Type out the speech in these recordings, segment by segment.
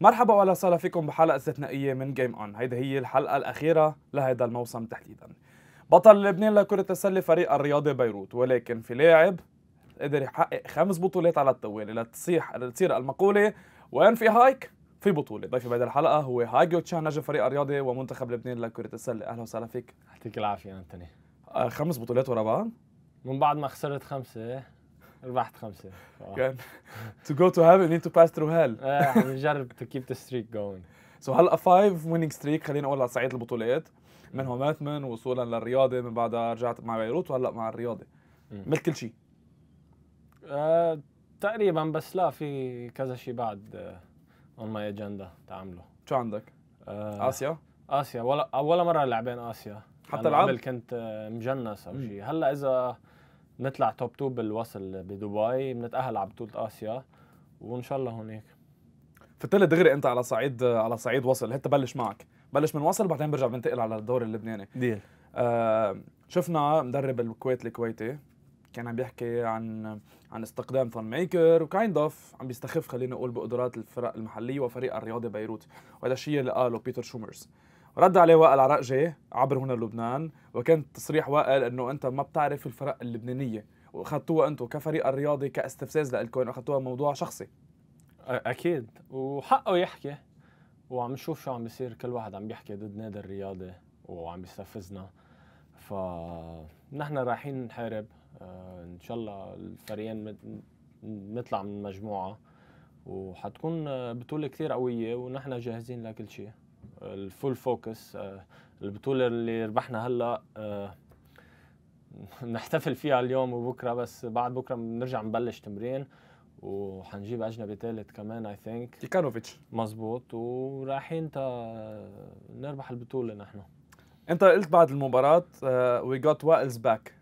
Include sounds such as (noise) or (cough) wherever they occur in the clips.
مرحبا واهلا وسهلا فيكم بحلقه استثنائيه من جيم اون، هيدي هي الحلقه الاخيره لهيدا الموسم تحديدا. بطل لبنان لكرة السلة فريق الرياضي بيروت ولكن في لاعب قدر يحقق خمس بطولات على التوالي لتصيح لتصير المقولة وين في هايك في بطولة ضيفي بهذه الحلقة هو هايجو تشان نجم فريق الرياضي ومنتخب لبنان لكرة السلة أهلا وسهلا فيك يعطيك العافية أنتوني آه، خمس بطولات ورا بعض من بعد ما خسرت خمسة ربحت خمسه كان to go to heaven you need to pass through hell (laughs) ايه تو to keep the streak going سو so هلا فايف ويننج ستريك خلينا اقول على صعيد البطولات منهم هوماتمن وصولا للرياضه من بعدها رجعت مع بيروت وهلا مع الرياضه مثل كل شيء آه، تقريبا بس لا في كذا شيء بعد اون ماي اجندا تعمله شو عندك؟ آه، اسيا؟ اسيا ولا اول مره لعبين اسيا حتى العب؟ قبل كنت آه، مجنس او شيء هلا اذا نطلع توب تو بالوصل بدبي بنتاهل على بطوله اسيا وان شاء الله هناك فتلي دغري انت على صعيد على صعيد وصل هيك بلش معك بلش من وصل بعدين برجع بنتقل على الدور اللبناني ديل آه شفنا مدرب الكويت الكويتي كان عم بيحكي عن عن استقدام فان ميكر وكايند اوف عم بيستخف خلينا نقول بقدرات الفرق المحليه وفريق الرياضه بيروت وهذا الشيء اللي قاله بيتر شومرز رد عليه وائل عرقجي عبر هنا لبنان وكان تصريح وائل انه انت ما بتعرف الفرق اللبنانيه واخذتوها انتم كفريق الرياضي كاستفزاز لكم اخذتوها موضوع شخصي اكيد وحقه يحكي وعم نشوف شو عم بيصير كل واحد عم بيحكي ضد نادي الرياضي وعم بيستفزنا فنحن رايحين نحارب آه، ان شاء الله الفريقين نطلع من مجموعه وحتكون آه، بطوله كثير قويه ونحن جاهزين لكل شيء الفول فوكس آه، البطوله اللي ربحنا هلا آه، (laughs) نحتفل فيها اليوم وبكره بس بعد بكره بنرجع نبلش تمرين وحنجيب اجنبي ثالث كمان اي ثينك ايكانوفيتش مزبوط ورايحين تا نربح البطوله نحن انت قلت بعد المباراه وي جوت وائلز باك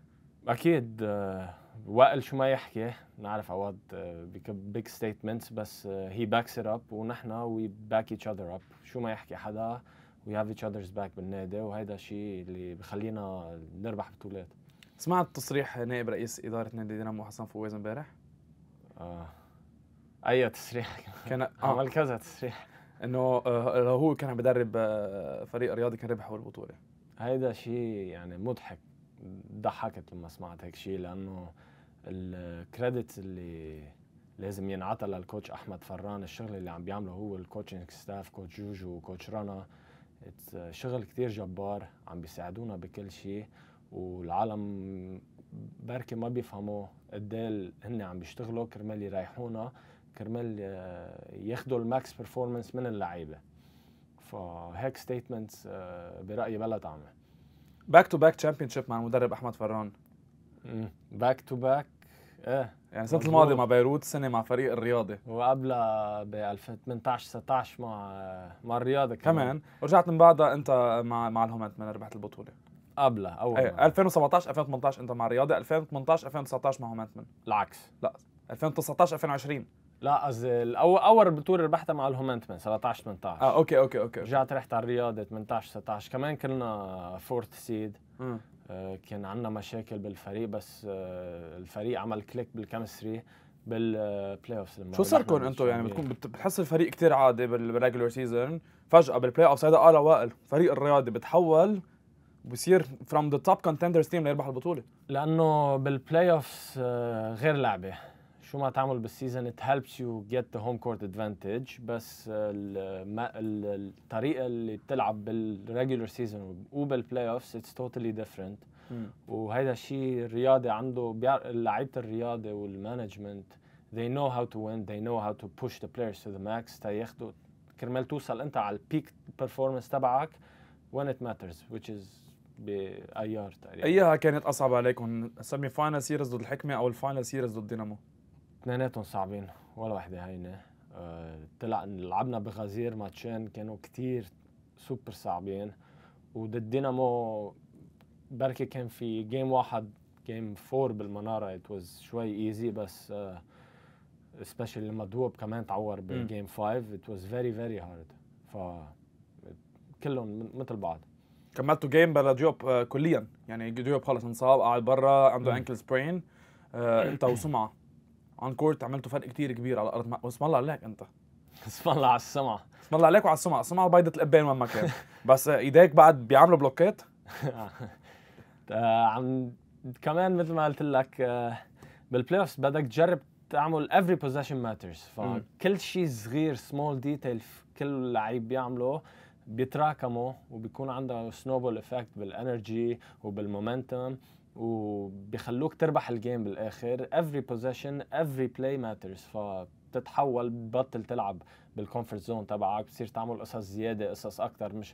اكيد uh, وائل شو ما يحكي نعرف بكب بيج ستيتمنتس بس هي باكس ات اب ونحن وي باك ايتش اذر اب شو ما يحكي حدا وي هاف ايتش اذرز باك بالنادي وهيدا الشيء اللي بخلينا نربح بطولات سمعت تصريح نائب رئيس اداره نادي دينامو حسن فواز امبارح؟ آه. اي تصريح كان (laughs) آه. عمل كذا تصريح انه لو آه، هو كان عم بدرب آه، فريق رياضي كان ربحوا البطوله هيدا شيء يعني مضحك ضحكت لما سمعت هيك شيء لانه الكريدت اللي لازم ينعطى للكوتش احمد فران الشغل اللي عم بيعمله هو الكوتشنج ستاف كوتش جوجو وكوتش رنا آه، شغل كتير جبار عم بيساعدونا بكل شيء والعالم بركي ما بيفهموا قد هن عم بيشتغلوا كرمال يريحونا كرمال آه، ياخذوا الماكس بيرفورمانس من اللعيبه فهيك ستيتمنتس آه، برايي بلا طعمه باك تو باك تشامبيون شيب مع المدرب احمد فران باك تو باك ايه يعني السنه الماضيه مع بيروت سنة مع فريق الرياضه وقبلها ب 2018 19 مع مع الرياضه كمان, كمان. ورجعت من بعدها انت مع مع الهومنت من ربحت البطوله قبلها اول ايه 2017 2018 انت مع الرياضه 2018 2019 مع من العكس لا 2019 2020 لا قصدي الاول اول بطوله ربحتها مع الهومنتمن 17 18 اه اوكي اوكي اوكي رجعت رحت على الرياضه 18 19 كمان كنا فورث سيد آه، كان عندنا مشاكل بالفريق بس آه، الفريق عمل كليك بالكيمستري بالبلاي اوف آه، شو صاركم انتم يعني بتكون بتحس الفريق كتير عادي بالريجولر سيزون فجاه بالبلاي اوف هذا قال وائل فريق الرياضي بتحول بصير فروم ذا توب كونتندرز تيم ليربح البطوله لانه بالبلاي اوف غير لعبه شو ما تعمل بالسيزون ات هيلبس يو جيت ذا هوم كورت ادفانتج بس الطريقه اللي بتلعب بالريجولر سيزون وبالبلاي اوفز اتس توتالي ديفرنت وهذا الشيء الرياضي عنده لعيبه الرياضه والمانجمنت they know how to win they know how to push the players to the max ياخذوا كرمال توصل انت على البيك بيرفورمنس تبعك when it matters which is بايار e تقريبا ايها e كانت اصعب عليكم سيمي فاينل سيريز ضد الحكمه او الفاينل سيريز ضد دينامو اثنيناتهم صعبين ولا وحده هينه آه، طلع لعبنا بغزير ماتشين كانوا كتير سوبر صعبين وضد دينامو بركي كان في جيم واحد جيم فور بالمناره ات واز شوي ايزي بس سبيشالي آه، لما دوب كمان تعور بالجيم 5 ات واز فيري فيري هارد ف كلهم مثل بعض كملتوا جيم بلا ديوب آه، كليا يعني ديوب خلص انصاب قاعد برا عنده انكل سبرين انت وسمعه اون كورت عملتوا فرق كتير كبير على الارض واسم الله عليك انت اسم الله على السمعه اسم الله عليك وعلى السمعه السمعه بيضه القبان وين ما كان بس ايديك بعد بيعملوا بلوكات (laughs) آه، عم كمان مثل ما قلت لك آه، بالبلاي اوف بدك تجرب تعمل افري بوزيشن ماترز فكل شيء صغير سمول ديتيل كل لعيب بيعمله بيتراكموا وبيكون عنده سنوبل افكت بالانرجي وبالمومنتم وبيخلوك تربح الجيم بالاخر every possession every play matters فبتتحول بتبطل تلعب بالكونفرت زون تبعك بتصير تعمل قصص زياده قصص اكثر مش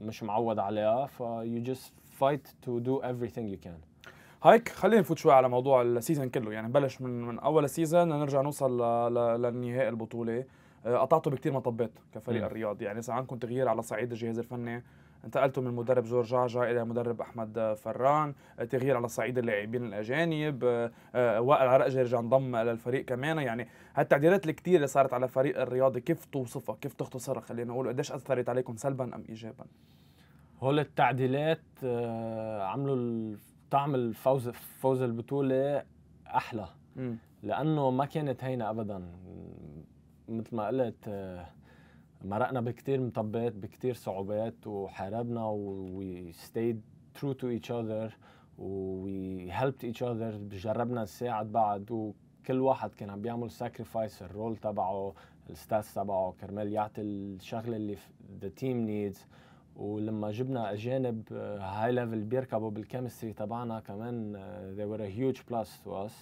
مش معود عليها ف you just fight to do everything you can هيك خلينا نفوت شوي على موضوع السيزون كله يعني نبلش من من اول السيزون لنرجع نوصل للنهائي البطوله آه، قطعته بكثير مطبات كفريق الرياض يعني صار عندكم تغيير على صعيد الجهاز الفني انتقلتوا من مدرب جورج جعجع الى مدرب احمد فران تغيير على صعيد اللاعبين الاجانب آه، آه، وائل عرقجي رجع انضم للفريق كمان يعني هالتعديلات الكثير اللي صارت على الفريق الرياضي كيف توصفها كيف تختصرها خلينا نقول قديش اثرت عليكم سلبا ام ايجابا هول التعديلات آه، عملوا طعم الفوز فوز البطوله احلى م. لانه ما كانت هينه ابدا مثل ما قلت مرقنا بكتير مطبات بكتير صعوبات وحاربنا وي ستيد ترو تو ايتش اذر وي هيلبت ايتش اذر جربنا نساعد بعض وكل واحد كان عم بيعمل ساكريفايس الرول تبعه الستاتس تبعه كرمال يعطي الشغل اللي ذا تيم نيدز ولما جبنا اجانب هاي آه، ليفل بيركبوا بالكيمستري تبعنا كمان آه، they were a huge plus to us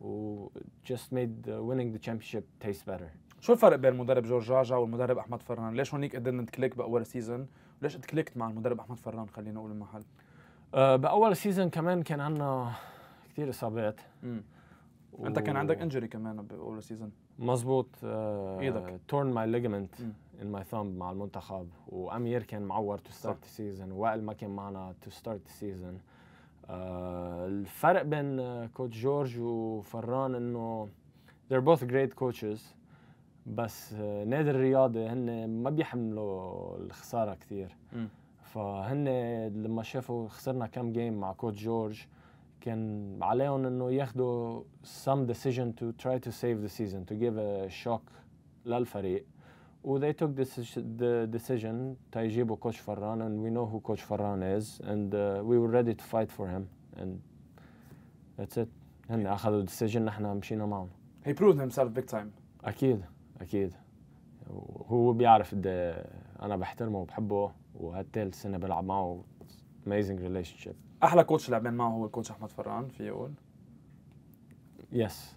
و just made winning the championship taste better شو الفرق بين المدرب جورج جاجا والمدرب احمد فران؟ ليش هونيك قدرنا نتكليك باول سيزون؟ وليش اتكليكت مع المدرب احمد فران خلينا نقول المحل؟ أه باول سيزون كمان كان عندنا كثير اصابات و... انت كان عندك انجري كمان باول سيزون مظبوط أه ايدك تورن ماي ليجمنت ان ماي ثامب مع المنتخب وامير كان معور تو ستارت السيزون وائل ما كان معنا تو ستارت السيزون الفرق بين كوتش أه، جورج وفران انه they're both great coaches بس نادي الرياضي هن ما بيحملوا الخساره كثير فهن لما شافوا خسرنا كم جيم مع كوت جورج كان عليهم انه ياخذوا some decision to try to save the season to give a shock للفريق و they took this, the decision تيجيبوا كوتش فران and we know who كوتش فران is and uh, we were ready to fight for him and that's it هن اخذوا decision نحن مشينا معهم he proved himself big time اكيد اكيد هو بيعرف قد إيه انا بحترمه وبحبه وهالتالت سنه بلعب معه اميزنج ريليشن شيب احلى كوتش لعبان معه هو الكوتش احمد فران في يقول يس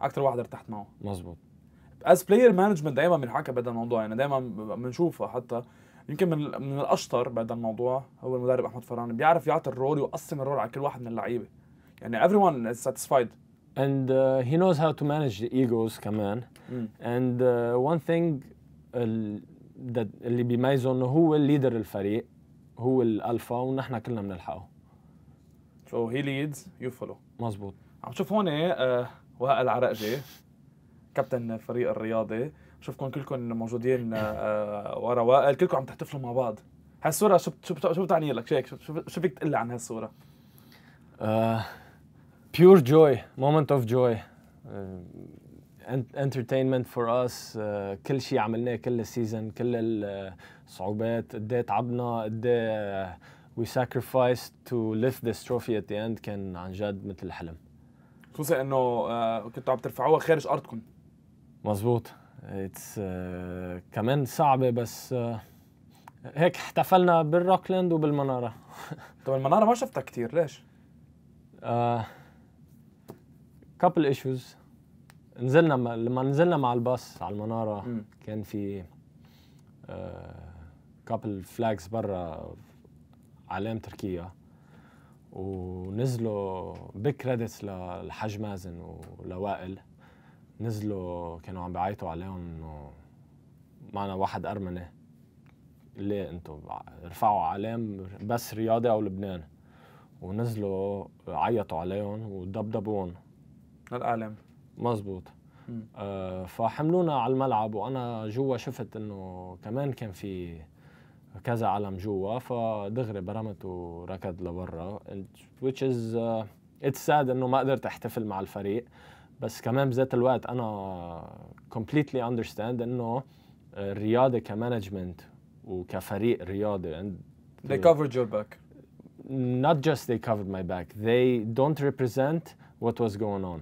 اكثر واحد ارتحت معه مزبوط از بلاير مانجمنت دائما بنحكى بهذا الموضوع يعني دائما بنشوفه حتى يمكن من من الاشطر بهذا الموضوع هو المدرب احمد فران بيعرف يعطي الرول ويقسم الرول على كل واحد من اللعيبه يعني ون از ساتيسفايد and uh, he knows how to manage the egos كمان mm. and uh, one thing ال, uh, that اللي بيميزه انه هو الليدر الفريق هو الالفا ونحن كلنا بنلحقه so he leads you follow مزبوط عم تشوف هون uh, آه، وائل العرقجي كابتن فريق الرياضي بشوفكم كلكم موجودين uh, ورا وائل كلكم عم تحتفلوا مع بعض هالصوره شو شو شو بتعني لك شو شو فيك تقول عن هالصوره آه pure joy moment of joy uh, entertainment for us uh, كل شيء عملناه كل السيزون كل الصعوبات uh, قد ايه تعبنا قد ايه we sacrificed to lift this trophy at the end كان عن جد مثل حلم خصوصا انه كنتوا عم ترفعوها خارج ارضكم مزبوط اتس كمان صعبه بس هيك احتفلنا بالروكلاند وبالمناره (laughs) طب المناره ما شفتها كثير ليش؟ آه كابل ايشوز نزلنا م... لما نزلنا مع الباص على المناره م. كان في كابل آه، فلاجز برا علام تركيا ونزلوا بيك كريدتس للحاج مازن ولوائل نزلوا كانوا عم بيعيطوا عليهم انه معنا واحد ارمني ليه انتم رفعوا علام بس رياضي او لبنان ونزلوا عيطوا عليهم ودبدبوهم للاعلام مزبوط آه فحملونا على الملعب وانا جوا شفت انه كمان كان في كذا علم جوا فدغري برمت وركض لبرا which is uh, it's sad انه ما قدرت احتفل مع الفريق بس كمان بذات الوقت انا completely understand انه آه، الرياضه كمانجمنت وكفريق رياضي عند they covered your back not just they covered my back they don't represent what was going on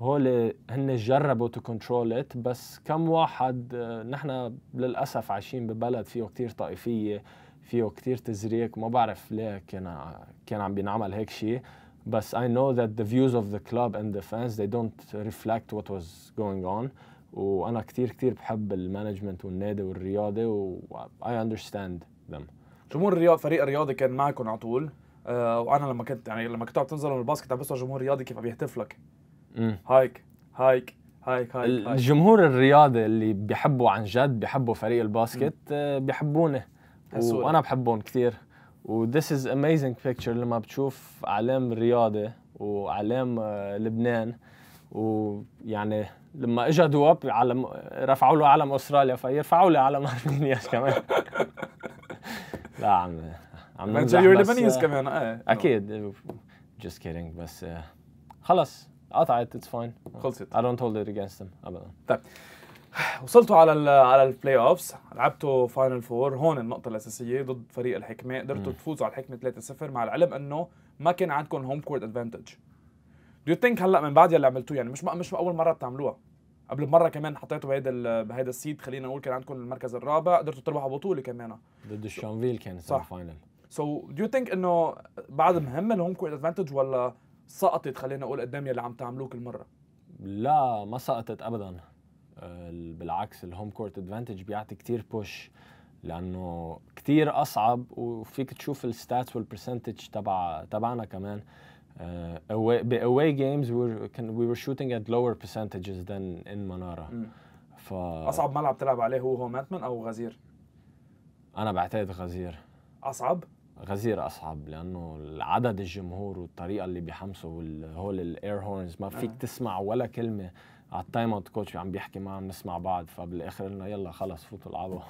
هول هن جربوا تو كنترول ات بس كم واحد آه، نحن للاسف عايشين ببلد فيه كثير طائفيه فيه كثير تزريق ما بعرف ليه كان كان عم بينعمل هيك شيء بس اي نو ذات ذا فيوز اوف ذا كلوب اند ذا فانز ذي دونت ريفلكت وات واز جوينج اون وانا كثير كثير بحب المانجمنت والنادي والرياضه و اندرستاند ذم جمهور الرياض فريق الرياضي كان معكم على طول آه، وانا لما كنت يعني لما كنت عم تنزل من الباسكت عم بسمع جمهور رياضي كيف عم يهتف لك هايك هايك هايك هايك الجمهور الرياضي اللي بيحبوا عن جد بيحبوا فريق الباسكت آه، بيحبونه وانا بحبهم كثير وذس از اميزنج بيكتشر لما بتشوف اعلام الرياضه آه، واعلام لبنان ويعني لما اجى دواب علم رفعوا له علم استراليا فيرفعوا لي علم (laughs) ارمينيا كمان (laughs) لا عم عم نمزح بس لبنانيز آه، كمان اكيد جست كيدنج بس خلص قطعت اتس فاين خلصت I don't hold it against them ابدا طيب وصلتوا على الـ على البلاي اوفز لعبتوا فاينل فور هون النقطه الاساسيه ضد فريق الحكمه قدرتوا تفوزوا على الحكمه 3-0 مع العلم انه ما كان عندكم هوم كورت ادفانتج دو يو ثينك هلا من بعد يلي عملتوه يعني مش مش اول مره بتعملوها قبل بمره كمان حطيتوا بهيدا بهيدا السيد خلينا نقول كان عندكم المركز الرابع قدرتوا تربحوا بطوله كمان ضد الشانفيل كان صح فاينل سو دو يو ثينك انه بعد مهم الهوم كورت ادفانتج ولا سقطت خلينا نقول قدام يلي عم تعملوه كل مره لا ما سقطت ابدا بالعكس الهوم كورت ادفانتج بيعطي كتير بوش لانه كتير اصعب وفيك تشوف الستاتس والبرسنتج تبع تبعنا كمان باواي جيمز وي ور شوتينج ات لور برسنتجز ذان ان مناره ف اصعب ملعب تلعب عليه هو ماتمان او غزير؟ انا بعتقد غزير اصعب؟ غزير أصعب لأنه العدد الجمهور والطريقة اللي بيحمسوا والهول الاير هورنز ما فيك آه. تسمع ولا كلمة على التايم اوت كوتش عم بيحكي معه عم نسمع بعض فبالاخر قلنا يلا خلص فوتوا العبوا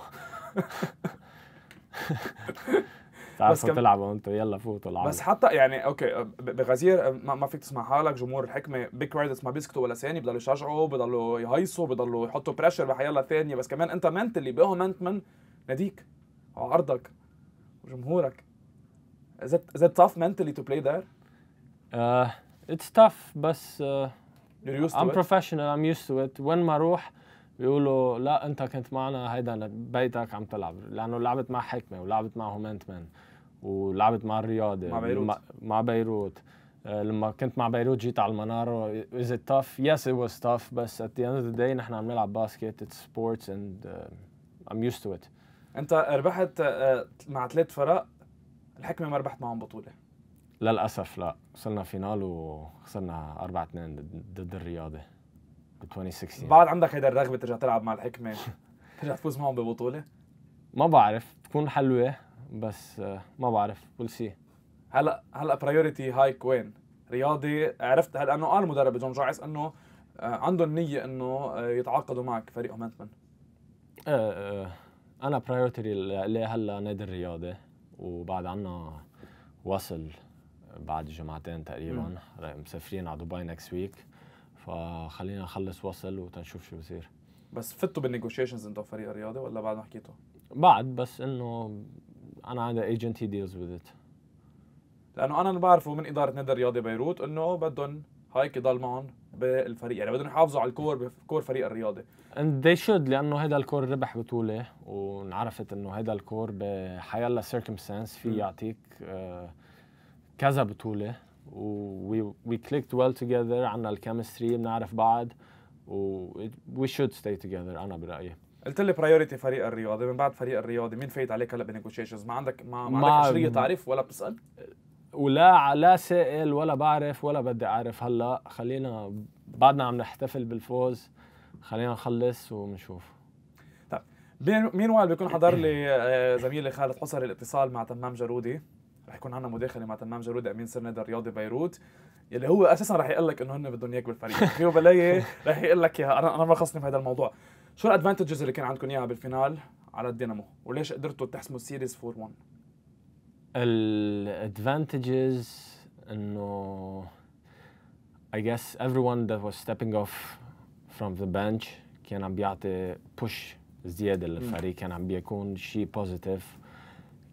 (laughs) بس كم... تلعبوا انتم يلا فوتوا العبوا بس حتى يعني اوكي آه، بغزير آه، ما, فيك تسمع حالك جمهور الحكمه بيك رايدرز ما بيسكتوا ولا ثانيه بضلوا يشجعوا بضلوا يهيصوا بضلوا يحطوا بريشر بحيالله ثانيه بس كمان انت منت اللي بيهم منت من ناديك على ارضك وجمهورك Is it is it tough mentally to play there? Uh, it's tough بس uh, You're used I'm to professional it? I'm used to it وين ما اروح بيقولوا لا انت كنت معنا هيدا بيتك عم تلعب لانه لعبت مع حكمه ولعبت مع هومنت مان ولعبت مع الرياضه مع بيروت مع بيروت آه، لما كنت مع بيروت جيت على المناره از ات تاف يس ات واز تاف بس ات ذا اند اوف ذا داي نحن عم نلعب باسكت اتس سبورتس اند ام يوست تو ات انت ربحت آه، مع ثلاث فرق الحكمه ما ربحت معهم بطوله للاسف لا وصلنا فينال وخسرنا 4 2 ضد الرياضه ب 2016 بعد عندك هيدا الرغبه ترجع تلعب مع الحكمه (laughs) ترجع تفوز معهم ببطوله ما بعرف بتكون حلوه بس آه، ما بعرف ويل سي هلا هلا برايورتي هايك وين؟ رياضي عرفت هلا لانه قال آه، مدرب جون جايس انه آه، عندهم نيه انه يتعاقدوا معك فريق هومنتمن ايه انا برايورتي اللي هلا نادي الرياضه وبعد عنا وصل بعد جمعتين تقريبا مسافرين على دبي نكست ويك فخلينا نخلص وصل وتنشوف شو بصير بس فتوا بالنيغوشيشنز انتوا فريق الرياضه ولا بعد ما حكيتوا؟ بعد بس انه انا عندي ايجنت هي ديلز وذ ات لانه انا اللي بعرفه من اداره نادي الرياضه بيروت انه بدهم هايك يضل معهم بالفريق يعني بدهم يحافظوا على الكور بكور فريق الرياضه اند ذي شود لانه هذا الكور ربح بطوله وانعرفت انه هذا الكور بحيالله سيركمستانس في يعطيك آه، كذا بطوله و وي كليكت ويل توجذر عندنا الكيمستري بنعرف بعض و وي شود ستي توجذر انا برايي قلت لي برايورتي فريق الرياضه من بعد فريق الرياضه مين فايت عليك هلا بنيغوشيشنز ما عندك ما, ما عندك شريه تعرف ولا بتسال ولا لا سائل ولا بعرف ولا بدي اعرف هلا خلينا بعدنا عم نحتفل بالفوز خلينا نخلص ونشوف طيب مين وائل بيكون حضر لي آه، زميلي خالد حصري الاتصال مع تمام جرودي رح يكون عندنا مداخله مع تمام جرودي امين سرناد الرياضي بيروت يلي هو اساسا رح يقول لك انه هن بدهم اياك بالفريق خيو (laughs) بلاي رح يقول لك اياها انا انا خصني بهذا الموضوع شو الادفانتجز اللي كان عندكم اياها بالفينال على الدينامو وليش قدرتوا تحسموا السيريز 4-1 الادفانتجز انه I guess everyone that was stepping off from the bench كان عم بيعطي push زيادة للفريق كان عم بيكون شيء positive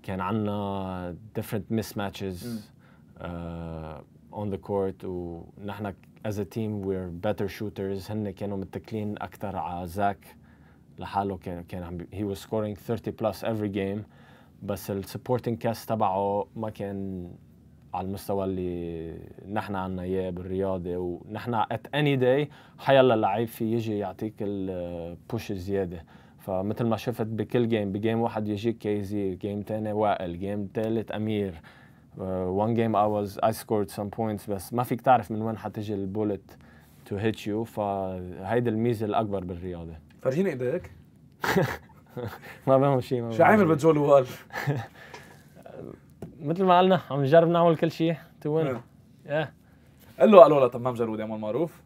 كان عنا uh, different mismatches mm. uh, on the court ونحن as a team we're better shooters هن كانوا متكلين أكثر على زاك لحاله كان كان عم he was scoring 30 plus every game بس السبورتنج كاست تبعه ما كان على المستوى اللي نحن عنا اياه بالرياضه ونحن ات اني داي حيلا اللعيب في يجي يعطيك البوش زياده فمثل ما شفت بكل جيم بجيم واحد يجيك كيزي جيم تاني وائل جيم تالت امير وان جيم اي واز اي سكورد سم بوينتس بس ما فيك تعرف من وين حتجي البولت تو هيت يو فهيدي الميزه الاكبر بالرياضه فرجيني ايديك (laughs) (laughs) ما بهم شيء ما شو عامل بتزول وقال (laughs) مثل ما قلنا عم نجرب نعمل كل شيء تو وين نعم. قال له قالوا لتمام جرود يا معروف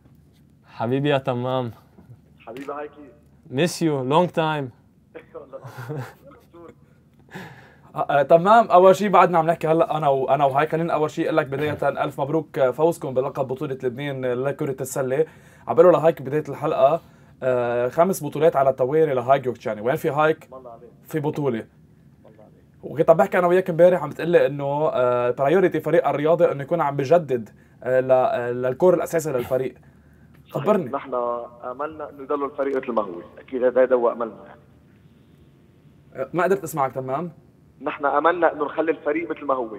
حبيبي يا تمام حبيبي هايكي ميس يو لونج تايم تمام اول شيء بعدنا عم نحكي هلا انا وانا وهيكلين اول شيء اقول لك بدايه (laughs) الف مبروك آه، فوزكم بلقب بطوله لبنان آه، لكره السله عم بقول لهيك بدايه الحلقه آه، خمس بطولات على الطواري لهايجوك يعني وين في هايك في بطوله وكنت عم بحكي انا وياك امبارح عم بتقول لي انه برايورتي آه، فريق الرياضي انه يكون عم بجدد آه، للكور الاساسي للفريق خبرني نحن املنا انه يضلوا الفريق مثل ما هو اكيد هذا هو املنا يعني ما قدرت اسمعك تمام نحن املنا انه نخلي الفريق مثل ما هو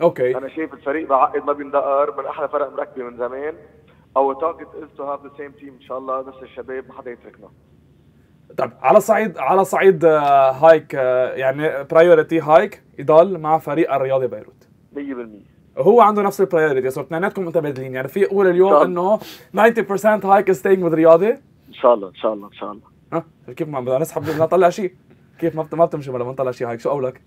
اوكي انا شايف الفريق بعقد ما بيندقر من احلى فرق مركبه من زمان our target is to have the same team ان شاء الله بس الشباب ما حدا يتركنا طيب على صعيد على صعيد آه، هايك آه، يعني برايورتي هايك يضل مع فريق الرياضي بيروت 100% هو عنده نفس البرايورتي صرت اثنيناتكم متبادلين يعني في قول اليوم انه 90% هايك ستينج وذ رياضي ان شاء الله ان شاء الله ان شاء الله ها كيف ما بدنا نسحب بدنا نطلع شيء كيف ما ما بتمشي ما نطلع شيء هايك شو قولك؟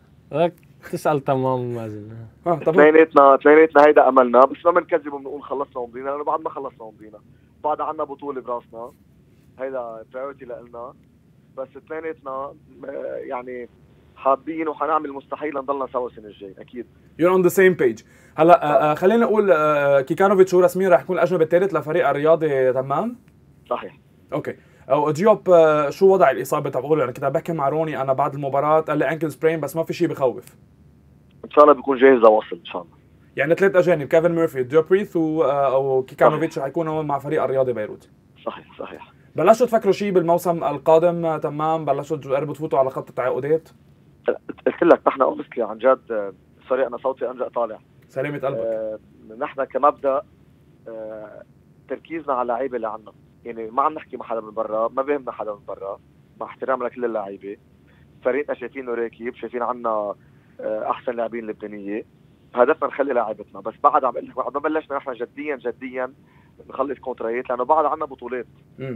تسال تمام مازن اثنيناتنا آه، اثنيناتنا هيدا املنا بس ما بنكذب وبنقول خلصنا ومضينا لانه بعد ما خلصنا ومضينا بعد عنا بطوله براسنا هيدا برايورتي لنا بس اثنيناتنا آه، يعني حابين وحنعمل المستحيل نضلنا سوا السنه الجايه اكيد يور اون ذا سيم بيج هلا آه، خلينا نقول كيكانوفيتش ورسمين رح يكون الاجنبي الثالث لفريق الرياضي تمام صحيح اوكي او جيوب شو وضع الاصابه تبعه يعني كنت عم بحكي مع روني انا بعد المباراه قال لي انكل سبرين بس ما في شيء بخوف ان شاء الله بيكون جاهز لوصل ان شاء الله يعني ثلاث اجانب كيفن ميرفي دوبريث وكيكانوفيتش آه، حيكونوا مع فريق الرياضي بيروت صحيح صحيح بلشتوا تفكروا شيء بالموسم القادم آه، تمام بلشتوا تقربوا تفوتوا على خط التعاقدات قلت لك نحن اوبسلي عن جد آه، سوري انا صوتي انجا طالع سلامة قلبك آه نحن كمبدا آه تركيزنا على اللعيبه اللي عندنا يعني ما عم نحكي مع حدا من برا ما بيهمنا حدا من برا مع احترام لكل اللعيبه فريقنا شايفينه راكب شايفين عنا آه، احسن لاعبين لبنانيه هدفنا نخلي لاعبتنا بس بعد عم لك بعد ما بلشنا نحن جديا جديا نخلص كونترايات لانه بعد عنا بطولات م.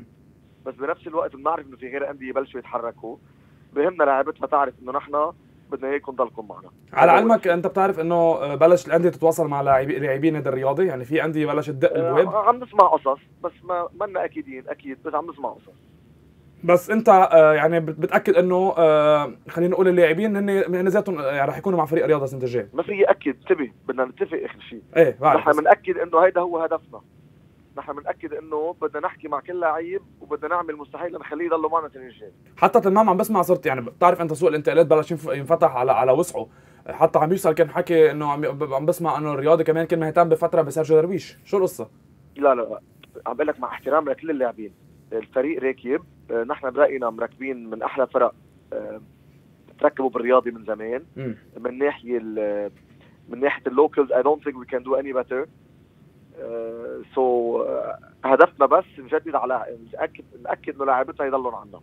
بس بنفس الوقت بنعرف انه في غير انديه يبلشوا يتحركوا بهمنا لاعبتنا تعرف انه نحن بدنا اياكم تضلكم معنا على علمك انت بتعرف انه آه، بلش الانديه تتواصل مع لاعبين النادي الرياضي يعني في انديه بلشت تدق آه، البواب عم نسمع قصص بس ما منا اكيدين اكيد بس عم نسمع قصص بس انت آه، يعني بتاكد انه آه، خلينا نقول اللاعبين هن هن ذاتهم يعني رح يكونوا مع فريق رياضه السنه الجايه ما في اكد انتبه بدنا نتفق اخر شيء ايه بعرف نحن بناكد انه هيدا هو هدفنا نحن بناكد انه بدنا نحكي مع كل لعيب وبدنا نعمل مستحيل لنخليه يضلوا معنا السنه الجايه حتى تمام عم بسمع صرت يعني بتعرف انت سوق الانتقالات بلش ينفتح على على وسعه حتى عم يوصل كان حكي انه عم بسمع انه الرياضي كمان كان مهتم بفتره بسيرجيو درويش شو القصه؟ لا لا عم بقول لك مع احترام لكل اللاعبين الفريق راكب آه، نحن براينا مركبين من احلى فرق آه، تركبوا بالرياضي من زمان من ناحيه آه، من ناحيه اللوكلز اي دونت ثينك وي كان دو اني بيتر سو هدفنا بس نجدد على ناكد ناكد انه لاعبتنا يضلوا عندنا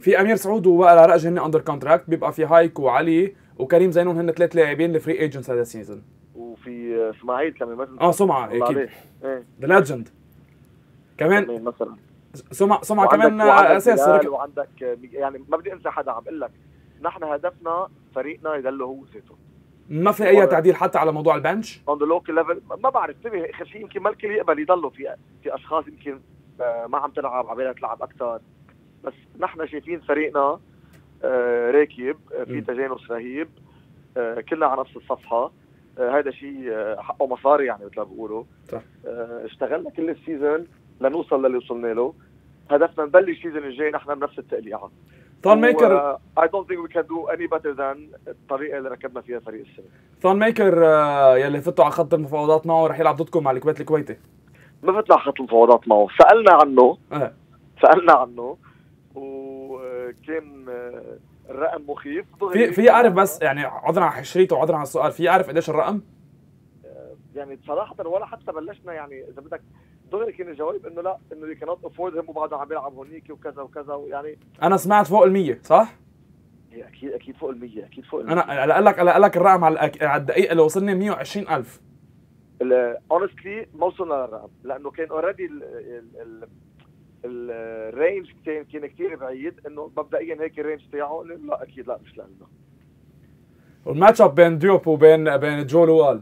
في امير سعود ووائل رأج هن اندر كونتراكت بيبقى في هايك وعلي وكريم زينون هن ثلاث لاعبين الفري ايجنتس هذا السيزون وفي اسماعيل كمان اه سمعه اكيد ذا ليجند إيه. كمان مثلا سمع سمعه كمان اساس وعندك يعني ما بدي انسى حدا عم اقول لك نحن هدفنا فريقنا يضل هو ذاته ما في اي تعديل حتى على موضوع البنش اون ذا لوكال ليفل ما بعرف انتبه اخر شيء يمكن ما الكل يقبل يضلوا في في اشخاص يمكن آه، ما عم تلعب عم تلعب اكثر بس نحن شايفين فريقنا آه، راكب آه، في تجانس رهيب كلنا على نفس الصفحه هذا شيء حقه مصاري يعني مثل ما بيقولوا اشتغلنا كل السيزون لنوصل للي وصلنا له هدفنا نبلش السيزون الجاي نحن بنفس التقليعه ثون ميكر اي دونت ثينك وي كان دو اني بيتر ذان الطريقه اللي ركبنا فيها فريق السنه ثون ميكر آه، يلي فتوا على خط المفاوضات معه رح يلعب ضدكم مع الكويت الكويتي ما فتنا على خط المفاوضات معه سالنا عنه آه. سالنا عنه وكان آه، الرقم مخيف في في اعرف بس يعني عذرا على حشريته وعذرا على السؤال في اعرف قديش الرقم؟ يعني بصراحه ولا حتى بلشنا يعني اذا بدك دغري كان الجواب انه لا انه يو كانوت افورد هيم وبعدها عم يلعب هونيك وكذا وكذا يعني انا سمعت فوق ال 100 صح؟ إيه، اكيد اكيد فوق ال 100 اكيد فوق ال 100 انا قال لك قال لك الرقم على الدقيقه اللي وصلني 120000 اونستلي ما وصلنا للرقم لانه كان اوريدي الرينج كان كان كثير بعيد انه مبدئيا هيك الرينج تاعه لا اكيد لا مش لانه والماتش اب بين ديوب وبين بين جو لوال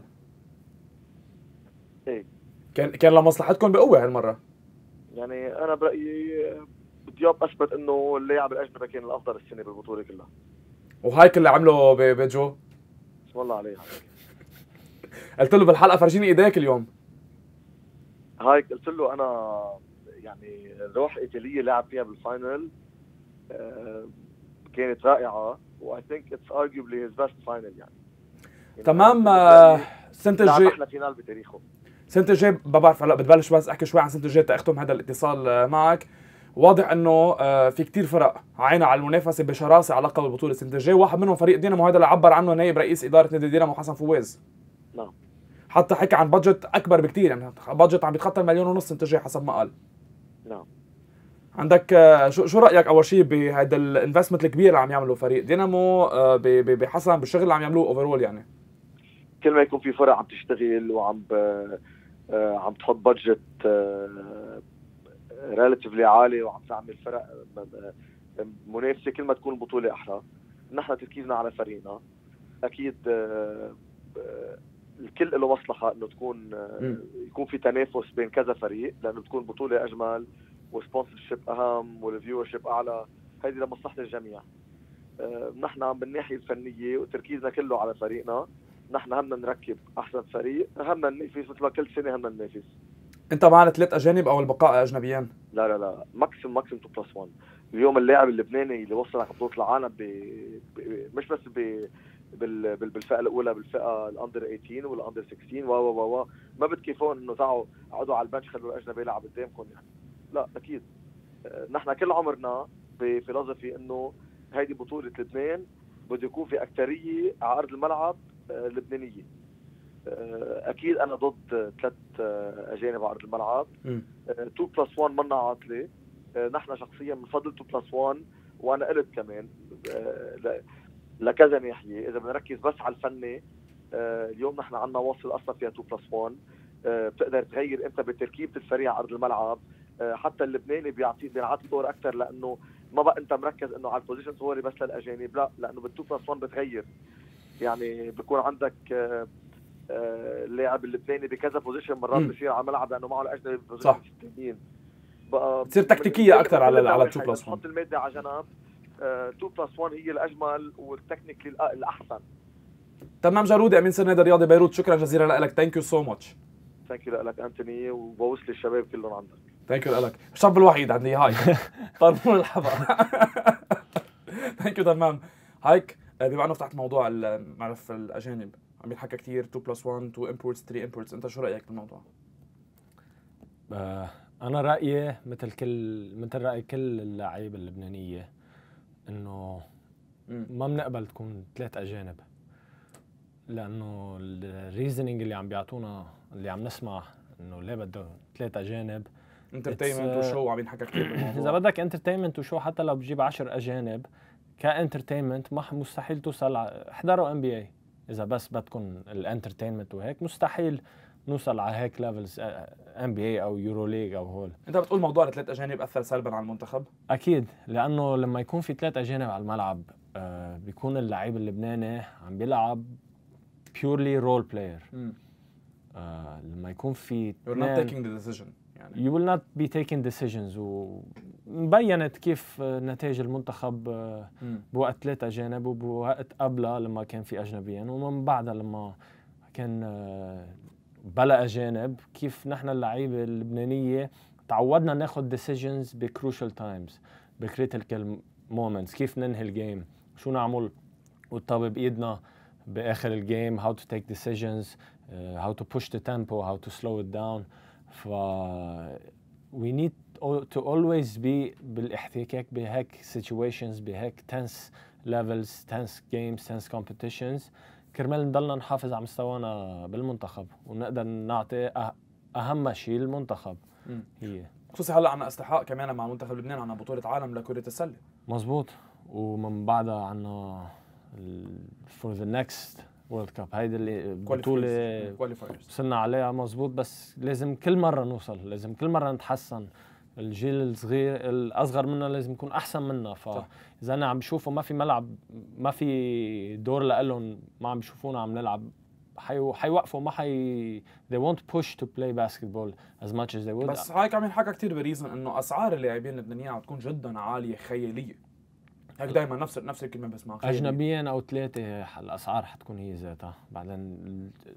كان كان لمصلحتكم بقوه هالمره يعني انا برايي دياب اثبت انه اللاعب الاجنبي كان الافضل السنه بالبطوله كلها وهاي اللي عمله بجو اسم الله عليه قلت له بالحلقه فرجيني ايديك اليوم هاي قلت له انا يعني روح ايطاليه لعب فيها بالفاينل آه، كانت رائعه واي ثينك اتس ارجوبلي هيز بيست فاينل يعني تمام آه، السنه الجايه احلى فينال بتاريخه سنت جاي ما بعرف هلا بتبلش بس احكي شوي عن سنت الجايه تاختم هذا الاتصال آه، معك واضح انه آه، في كتير فرق عينا على المنافسه بشراسه على لقب البطوله السنه جاي واحد منهم فريق دينامو هذا اللي عبر عنه نائب رئيس اداره نادي دينامو حسن فواز نعم حتى حكى عن بادجت اكبر بكثير يعني بادجت عم بيتخطى المليون ونص السنه جاي حسب ما قال نعم عندك آه، شو شو رايك اول شيء بهذا الانفستمنت الكبير اللي عم يعمله فريق دينامو بحسن بالشغل اللي عم يعملوه اوفرول يعني كل ما يكون في فرق عم تشتغل وعم آه، عم تحط بادجت آه، ريلاتيفلي عالي وعم تعمل فرق منافسه كل ما تكون البطوله احلى نحن تركيزنا على فريقنا اكيد آه، الكل له مصلحه انه تكون يكون في تنافس بين كذا فريق لانه تكون بطوله اجمل وسبونسر شيب اهم والفيور شيب اعلى هيدي لمصلحه الجميع نحن من الناحيه الفنيه وتركيزنا كله على فريقنا نحن هم نركب احسن فريق هم ننافس مثل ما كل سنه هم ننافس انت معنا ثلاث اجانب او البقاء اجنبيان؟ لا لا لا ماكسيم ماكسيم 2 بلس 1 اليوم اللاعب اللبناني اللي وصل على بطوله العالم ب... ب... مش بس ب... بال... بال... بالفئه الاولى بالفئه الاندر 18 والاندر 16 و و و ما بتكيفون انه تعوا اقعدوا على البنش خلوا الاجنبي يلعب قدامكم يعني لا اكيد آه، نحن كل عمرنا بفلسفه انه هيدي بطوله لبنان بده يكون في اكثريه على ارض الملعب آه، لبنانيه آه، اكيد انا ضد ثلاث آه، اجانب على ارض الملعب 2 بلس 1 منا عاطله نحن شخصيا بنفضل 2 بلس 1 وانا قلت كمان لكذا ناحيه اذا بدنا نركز بس على الفني اليوم نحن عندنا واصل اصلا فيها 2 بلس 1 بتقدر تغير انت بتركيبه الفريق على ارض الملعب حتى اللبناني بيعطي بينعطي دور اكثر لانه ما بقى انت مركز انه على البوزيشن هو بس للاجانب لا لانه بال2 بلس 1 بتغير يعني بيكون عندك آه، آه، اللاعب اللبناني بكذا بوزيشن مرات بصير على الملعب لانه معه الاجنبي بوزيشن صح بتصير تكتيكيه اكثر على على 2 بلس 1 تحط الماده على جنب 2 بلس 1 هي الاجمل والتكنيك الاحسن تمام نعم جارودي امين نادي رياضي بيروت شكرا جزيلا لك ثانك يو سو ماتش ثانك يو لك انتوني وبوصل الشباب كلهم عندك ثانك يو لك الشاب الوحيد عندي هاي طرمون الحبق ثانك يو تمام هايك آه، انه فتحت موضوع الملف الاجانب عم ينحكى كثير 2 بلس 1 2 امبورتس 3 امبورتس انت شو رايك بالموضوع؟ آه، انا رايي مثل كل مثل راي كل اللعيبه اللبنانيه انه ما بنقبل تكون ثلاث اجانب لانه الريزنينج اللي عم بيعطونا اللي عم نسمع انه ليه بده ثلاث اجانب انترتينمنت آه، وشو عم ينحكى كثير اذا بدك انترتينمنت وشو حتى لو بجيب 10 اجانب كانترتينمنت مستحيل توصل احضروا ام بي اي اذا بس بدكم الانترتينمنت وهيك مستحيل نوصل على هيك ليفلز آه، آه، ام بي اي او يورو ليج او هول انت بتقول موضوع الثلاث اجانب اثر سلبا على المنتخب اكيد لانه لما يكون في ثلاث اجانب على الملعب آه بيكون اللاعب اللبناني عم بيلعب بيورلي رول بلاير لما يكون في You're not taking the decision يعني you will not be taking decisions و بينت كيف نتائج المنتخب آه، بوقت ثلاث اجانب وبوقت قبلها لما كان في اجنبيين ومن بعدها لما كان آه، بلا اجانب كيف نحن اللعيبه اللبنانيه تعودنا ناخذ ديسيجنز بكروشال تايمز بكريتيكال مومنتس كيف ننهي الجيم شو نعمل والطب بايدنا باخر الجيم هاو تو تيك ديسيجنز هاو تو بوش ذا تيمبو هاو تو سلو ات داون ف وي نيد to always be بالاحتكاك بهيك situations بهيك tense levels tense games tense competitions كرمال نضلنا نحافظ على مستوانا بالمنتخب ونقدر نعطي أه-، اهم شيء المنتخب هي خصوصي هلا عنا استحقاق كمان مع منتخب لبنان عنا بطوله عالم لكره السله مزبوط ومن بعدها عنا فور ذا نكست وورلد كاب هيدي البطوله وصلنا عليها مزبوط بس لازم كل مره نوصل لازم كل مره نتحسن الجيل الصغير الاصغر منا لازم يكون احسن منا فاذا انا عم بشوفه ما في ملعب ما في دور لهم ما عم بشوفونا عم نلعب حي حيوقفوا ما حي they won't push to play basketball as much as they would بس هيك عم ينحكى كثير بريزن انه اسعار اللاعبين اللبنانيين عم تكون جدا عاليه خياليه هيك دائما نفس نفس الكلمه بسمعها اجنبيا او ثلاثه الاسعار حتكون هي ذاتها بعدين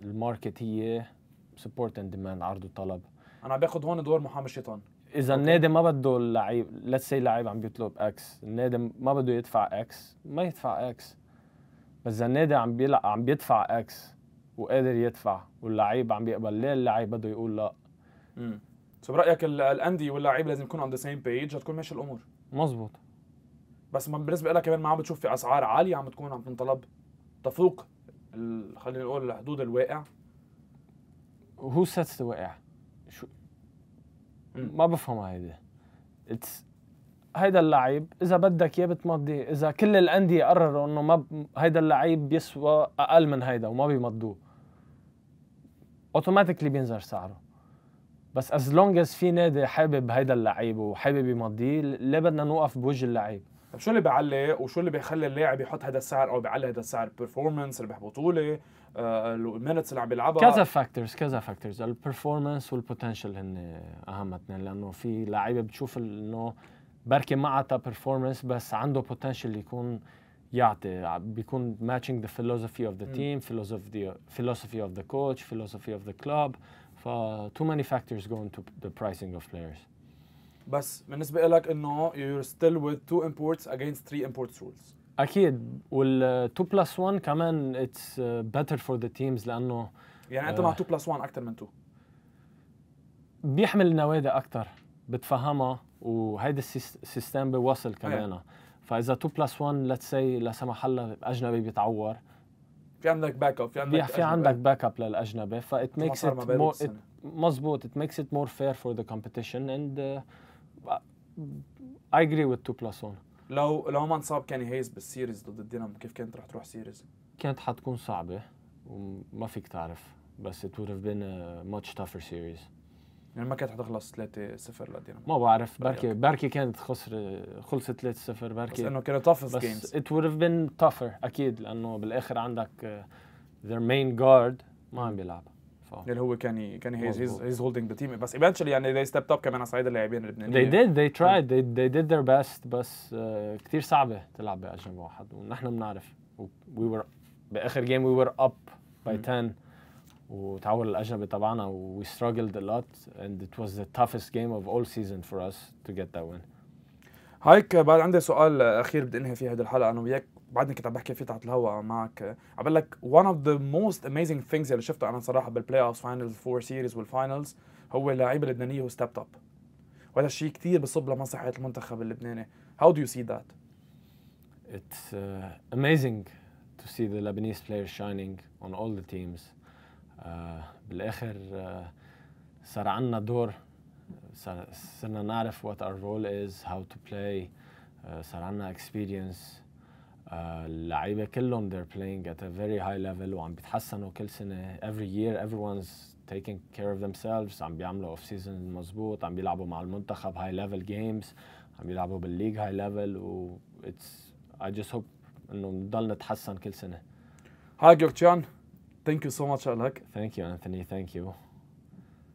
الماركت هي سبورت اند ديماند عرض وطلب انا باخذ هون دور محامي الشيطان اذا النادي ما بده اللعيب ليتس سي لعيب عم بيطلب اكس النادي ما بده يدفع اكس ما يدفع اكس بس اذا النادي عم بيلع... عم بيدفع اكس وقادر يدفع واللعيب عم بيقبل ليه اللعيب بده يقول لا امم سو برايك الانديه واللعيب لازم يكونوا اون ذا سيم بيج هتكون ماشيه الامور مزبوط بس بالنسبه لك كمان ما عم بتشوف في اسعار عاليه عم تكون عم تنطلب تفوق خلينا نقول حدود الواقع هو سيتس الواقع ما بفهمها هيدي It's هيدا اللعيب اذا بدك اياه بتمضي اذا كل الانديه قرروا انه ما ب... هيدا اللعيب بيسوى اقل من هيدا وما بيمضوه اوتوماتيكلي بينزل سعره بس از لونج از في نادي حابب هيدا اللعيب وحابب يمضيه ليه بدنا نوقف بوجه اللعيب طب شو اللي بعلق وشو اللي بيخلي اللاعب يحط هذا السعر او بيعلي هذا السعر بيرفورمانس ربح بطوله آه، المينتس اللي عم بيلعبها كذا فاكتورز كذا فاكتورز البرفورمانس والبوتنشل هن اهم اثنين لانه في لعيبه بتشوف انه بركي ما عطى بيرفورمانس بس عنده بوتنشل يكون يعطي بيكون ماتشنج ذا فيلوسفي اوف ذا تيم فيلوسفي اوف ذا كوتش فيلوسفي اوف ذا كلوب ف تو ماني فاكتورز جو into ذا برايسنج اوف بلايرز بس بالنسبه لك انه you're still with two imports against three imports rules اكيد وال 2 بلس 1 كمان اتس بيتر فور ذا تيمز لانه يعني انت آه، مع 2 بلس 1 اكثر من 2 بيحمل النوادي اكثر بتفهمها وهيدا السيستم بيوصل إيه. كمان فاذا 2 بلس 1 ليتس سي لا سمح الله اجنبي بيتعور في عندك باك اب في عندك في عندك باك اب للاجنبي فات ميكس ات مزبوط ات ميكس ات مور فير فور ذا كومبيتيشن اند اي اجري وذ تو بلس 1 لو لو ما انصاب كاني هيز بالسيريز ضد الدينامو كيف كانت رح تروح سيريز؟ كانت حتكون صعبه وما فيك تعرف بس ات وود هاف بين ماتش تافر سيريز يعني ما كانت حتخلص 3-0 للدينامو ما بعرف بركي بركي كانت خسر خلصت 3-0 بركي بس انه كانوا جيمز بس ات وود would have been اكيد لانه بالاخر عندك ذير مين جارد ما عم بيلعب اه. اللي هو كان كان هيز هيز هولدينج ذا تيم بس ايفنتشلي يعني they stepped up كمان على صعيد اللاعبين اللبنانيين they did they tried they, they did their best بس uh, آه، كثير صعبه تلعب باجنب واحد ونحن بنعرف we were باخر جيم we were up by 10 mm. وتعور الاجنبي تبعنا وي we struggled a lot and it was the toughest game of all season for us to get that win. هايك بعد عندي سؤال اخير بدي انهي فيه هذه الحلقه انا وياك بعدني كنت عم بحكي فيه تحت الهواء معك عم بقول لك one of the most amazing things اللي شفته انا صراحه بالبلاي اوف فاينلز فور سيريز والفاينلز هو اللعيبه اللبنانيه وستيب اب وهذا الشيء كثير بصب لمصلحه المنتخب اللبناني how do you see that it's uh, amazing to see the Lebanese players shining on all the teams uh, بالاخر uh, صار عندنا دور صار صرنا نعرف what our role is how to play uh, صار عندنا experience اللعيبه كلهم they're playing at a very high level وعم بيتحسنوا كل سنه every year everyone's taking care of themselves عم بيعملوا اوف سيزون مزبوط عم بيلعبوا مع المنتخب هاي ليفل جيمز عم بيلعبوا بالليج هاي ليفل و اتس اي جاست هوب انه نضل نتحسن كل سنه هاي جورتشان ثانك يو سو ماتش لك ثانك يو انثوني ثانك يو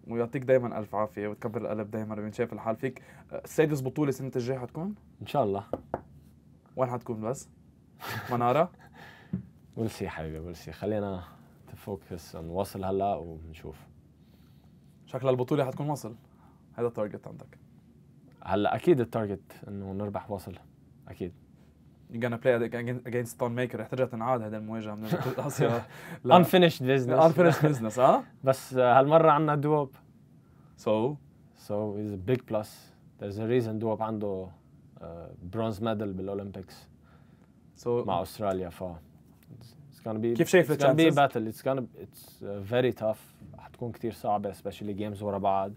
ويعطيك دائما الف عافيه وتكبر القلب دائما شايف الحال فيك أه، السادس بطوله السنه الجايه حتكون؟ ان شاء الله وين حتكون بس؟ مناره ولسي حبيبي ولسي خلينا تفوكس نوصل هلا ونشوف شكل البطوله حتكون وصل هذا التارجت عندك هلا اكيد التارجت انه نربح وصل اكيد You're gonna play against Stone Maker رح ترجع تنعاد هذه المواجهه من (laughs) اسيا unfinished business unfinished business اه (laughs) بس هالمره عندنا دوب So So is a big plus there's a reason دوب عنده برونز ميدال بالاولمبيكس so مع استراليا ف it's gonna be كيف شايف it's gonna be battle it's gonna be, it's very tough حتكون كتير صعبة especially games ورا بعض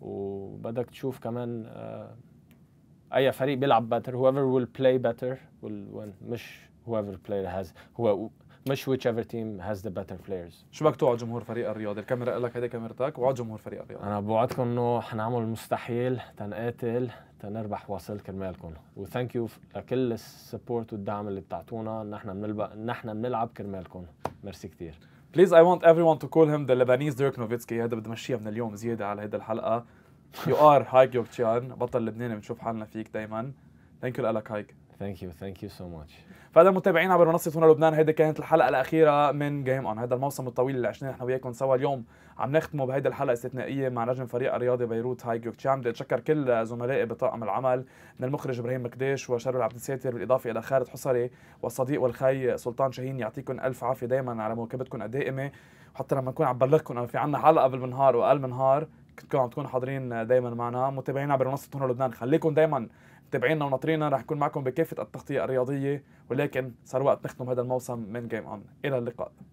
وبدك تشوف كمان uh, أي فريق بيلعب better whoever will play better will win مش whoever player has هو مش ويتش ايفر تيم هاز ذا بيتر بلايرز شو بدك توعد جمهور فريق الرياض الكاميرا لك هيدي كاميرتك وعد جمهور فريق الرياض انا بوعدكم انه حنعمل المستحيل تنقاتل تنربح واصل كرمالكم وثانك يو لكل السبورت والدعم اللي بتعطونا نحن بنلبق نحن بنلعب كرمالكم ميرسي كثير بليز اي ونت ايفري ون تو كول هيم ذا لبنانيز ديرك نوفيتسكي هذا بدي مشيها من اليوم زياده على هيدي الحلقه يو ار هايك يوك تشان بطل لبناني بنشوف حالنا فيك دائما ثانك يو لك هايك ثانك يو ثانك يو سو ماتش فاذا متابعينا عبر منصه هنا لبنان هيدي كانت الحلقه الاخيره من جيم اون هذا الموسم الطويل اللي عشناه نحن وياكم سوا اليوم عم نختمه بهيدي الحلقه استثنائيه مع نجم فريق الرياضي بيروت هاي جوك بدي اتشكر كل زملائي بطاقم العمل من المخرج ابراهيم مكديش وشارل عبد الساتر بالاضافه الى خالد حصري والصديق والخي سلطان شاهين يعطيكم الف عافيه دائما على مواكبتكم الدائمه حتى لما نكون عم بلغكم انه في عنا حلقه قبل النهار واقل منهار كنتكم عم تكونوا حاضرين دائما معنا متابعينا عبر منصه هنا لبنان خليكم دائما متابعينا وناطرينا رح نكون معكم بكافه التغطيه الرياضيه ولكن صار وقت نختم هذا الموسم من جيم اون الى اللقاء